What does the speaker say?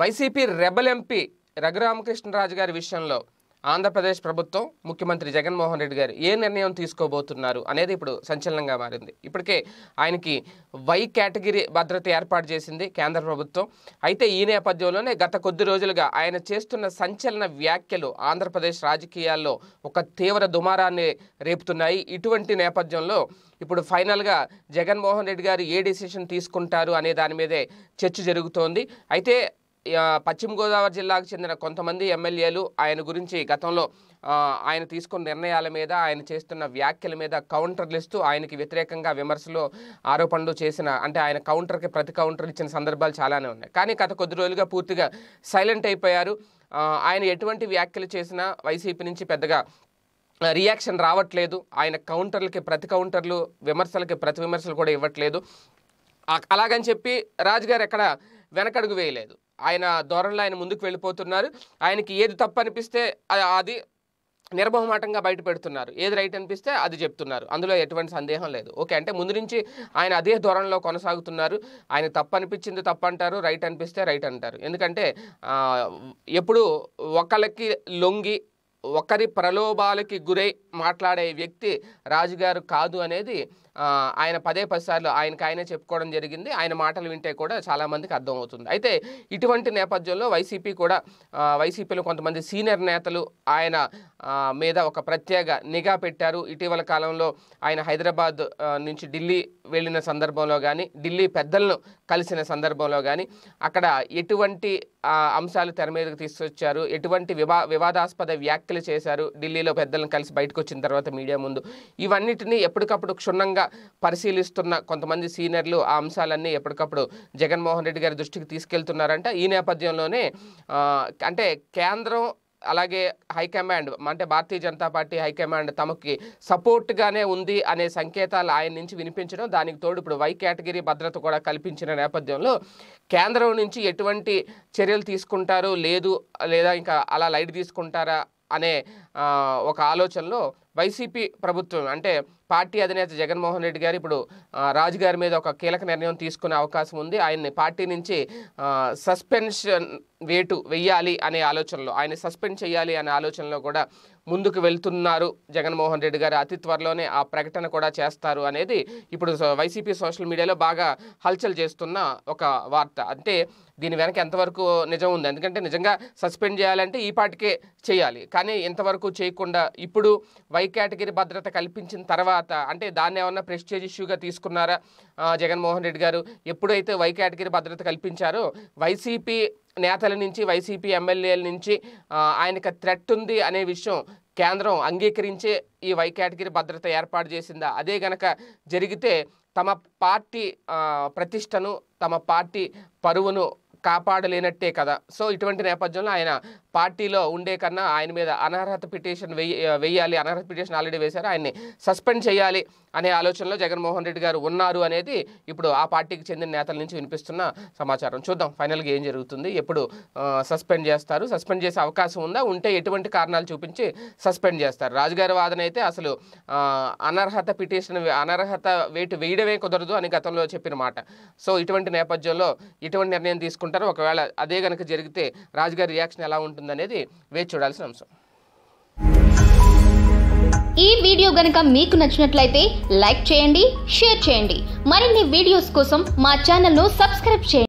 YCP rebel MP Raghuramakrishnaraju గారి విషయంలో ఆంధ్రప్రదేశ్ ప్రభుత్వం ముఖ్యమంత్రి జగన్మోహన్ రెడ్డి గారు ఏ నిర్ణయం తీసుకోబోతున్నారు అనేది ఇప్పుడు సంచలనంగా మారింది ఇప్పటికే ఆయనకి వై కేటగిరీ భద్రత ఏర్పాటు చేసింది కేంద్ర ప్రభుత్వం అయితే ఈ నేపథ్యంలోనే గత కొద్ది రోజులుగా ఆయన చేస్తున్న సంచలన వ్యాఖ్యలు ఆంధ్రప్రదేశ్ రాజకీయాల్లో ఒక తీవ్ర దుమారాన్ని రేపుతున్నాయి ఇటువంటి నేపథ్యంలో ఇప్పుడు ఫైనల్గా జగన్మోహన్ రెడ్డి గారు ఏ డిసిషన్ తీసుకుంటారు అనే దాని మీదే చర్చ జరుగుతోంది అయితే పశ్చిమ గోదావరి జిల్లాకు చెందిన కొంతమంది ఎమ్మెల్యేలు ఆయన గురించి గతంలో ఆయన తీసుకున్న నిర్ణయాల మీద ఆయన చేస్తున్న వ్యాఖ్యల మీద కౌంటర్లు ఇస్తూ ఆయనకి వ్యతిరేకంగా విమర్శలు ఆరోపణలు చేసిన అంటే ఆయన కౌంటర్కి ప్రతి కౌంటర్ ఇచ్చిన సందర్భాలు చాలానే ఉన్నాయి కానీ గత కొద్ది రోజులుగా పూర్తిగా సైలెంట్ అయిపోయారు ఆయన ఎటువంటి వ్యాఖ్యలు చేసినా వైసీపీ నుంచి పెద్దగా రియాక్షన్ రావట్లేదు ఆయన కౌంటర్లకి ప్రతి కౌంటర్లు విమర్శలకి ప్రతి విమర్శలు కూడా ఇవ్వట్లేదు అలాగని చెప్పి రాజుగారు ఎక్కడ వెనకడుగు వేయలేదు ఆయన ధోరణిలో ఆయన ముందుకు వెళ్ళిపోతున్నారు ఆయనకి ఏది తప్పు అనిపిస్తే అది నిర్మహమాటంగా బయట పెడుతున్నారు ఏది రైట్ అనిపిస్తే అది చెప్తున్నారు అందులో ఎటువంటి సందేహం లేదు ఓకే అంటే ముందు నుంచి ఆయన అదే ధోరణిలో కొనసాగుతున్నారు ఆయన తప్పు అనిపించింది తప్పు అంటారు రైట్ అనిపిస్తే రైట్ అంటారు ఎందుకంటే ఎప్పుడు ఒకరికి లొంగి ఒకరి ప్రలోభాలకి గురై మాట్లాడే వ్యక్తి రాజుగారు కాదు అనేది ఆయన పదే పదిసార్లు ఆయనకు ఆయనే చెప్పుకోవడం జరిగింది ఆయన మాటలు వింటే కూడా చాలామందికి అర్థమవుతుంది అయితే ఇటువంటి నేపథ్యంలో వైసీపీ కూడా వైసీపీలో కొంతమంది సీనియర్ నేతలు ఆయన మీద ఒక ప్రత్యేక నిఘా పెట్టారు ఇటీవల కాలంలో ఆయన హైదరాబాద్ నుంచి ఢిల్లీ వెళ్ళిన సందర్భంలో కానీ ఢిల్లీ పెద్దలను కలిసిన సందర్భంలో కానీ అక్కడ ఎటువంటి అంశాలు తెర మీదకి తీసుకొచ్చారు ఎటువంటి వివా వివాదాస్పద వ్యాఖ్యలు చేశారు ఢిల్లీలో పెద్దలను కలిసి బయటకు వచ్చిన తర్వాత మీడియా ముందు ఇవన్నిటిని ఎప్పటికప్పుడు క్షుణ్ణంగా విధంగా పరిశీలిస్తున్న కొంతమంది సీనియర్లు ఆ అంశాలన్నీ ఎప్పటికప్పుడు జగన్మోహన్ రెడ్డి గారి దృష్టికి తీసుకెళ్తున్నారంట ఈ నేపథ్యంలోనే అంటే కేంద్రం అలాగే హైకమాండ్ అంటే భారతీయ జనతా పార్టీ హైకమాండ్ తమకి సపోర్ట్గానే ఉంది అనే సంకేతాలు ఆయన నుంచి వినిపించడం దానికి తోడు ఇప్పుడు వై కేటగిరీ భద్రత కూడా కల్పించిన నేపథ్యంలో కేంద్రం నుంచి ఎటువంటి చర్యలు తీసుకుంటారు లేదు లేదా ఇంకా అలా లైట్ తీసుకుంటారా అనే ఒక ఆలోచనలో వైసీపీ ప్రభుత్వం అంటే పార్టీ అధినేత జగన్మోహన్ రెడ్డి గారు ఇప్పుడు రాజు గారి మీద ఒక కీలక నిర్ణయం తీసుకునే అవకాశం ఉంది ఆయన్ని పార్టీ నుంచి సస్పెన్షన్ వేటు వెయ్యాలి అనే ఆలోచనలో ఆయన సస్పెండ్ చేయాలి అనే ఆలోచనలో కూడా ముందుకు వెళ్తున్నారు జగన్మోహన్ రెడ్డి గారు అతి త్వరలోనే ఆ ప్రకటన కూడా చేస్తారు అనేది ఇప్పుడు వైసీపీ సోషల్ మీడియాలో బాగా హల్చల్ చేస్తున్న ఒక వార్త అంటే దీని వెనక ఎంతవరకు నిజం ఉంది ఎందుకంటే నిజంగా సస్పెండ్ చేయాలంటే ఈ పాటికే చేయాలి కానీ ఇంతవరకు చేయకుండా ఇప్పుడు వై పై కేటగిరీ భద్రత కల్పించిన తర్వాత అంటే దాన్ని ఏమన్నా ప్రెస్టేజ్ ఇష్యూగా తీసుకున్నారా జగన్మోహన్ రెడ్డి గారు ఎప్పుడైతే వై కేటగిరీ భద్రత కల్పించారో వైసీపీ నేతల నుంచి వైసీపీ ఎమ్మెల్యేల నుంచి ఆయనకు థ్రెట్ ఉంది అనే విషయం కేంద్రం అంగీకరించే ఈ వై కేటగిరీ భద్రత ఏర్పాటు చేసిందా అదే గనక జరిగితే తమ పార్టీ ప్రతిష్టను తమ పార్టీ పరువును కాపాడలేనట్టే కదా సో ఇటువంటి నేపథ్యంలో ఆయన పార్టీలో ఉండే కన్నా ఆయన మీద అనర్హత పిటిషన్ వెయ్యాలి అనర్హత పిటిషన్ ఆల్రెడీ వేశారు ఆయన్ని సస్పెండ్ చేయాలి అనే ఆలోచనలో జగన్మోహన్ రెడ్డి గారు ఉన్నారు అనేది ఇప్పుడు ఆ పార్టీకి చెందిన నేతల నుంచి వినిపిస్తున్న సమాచారం చూద్దాం ఫైనల్గా ఏం జరుగుతుంది ఎప్పుడు సస్పెండ్ చేస్తారు సస్పెండ్ చేసే అవకాశం ఉందా ఉంటే ఎటువంటి కారణాలు చూపించి సస్పెండ్ చేస్తారు రాజుగారి వాదన అయితే అసలు అనర్హత పిటిషన్ అనర్హత వేటు వేయడమే కుదరదు అని గతంలో చెప్పిన మాట సో ఇటువంటి నేపథ్యంలో ఇటువంటి నిర్ణయం తీసుకుంటారు ఒకవేళ అదే కనుక జరిగితే రాజుగారి రియాక్షన్ ఎలా ఉంటుంది అనేది వేచి చూడాల్సిన అంశం ఈ వీడియో గనక మీకు నచ్చినట్లయితే లైక్ చేయండి షేర్ చేయండి మరిన్ని వీడియోస్ కోసం మా ను సబ్స్క్రైబ్ చేయండి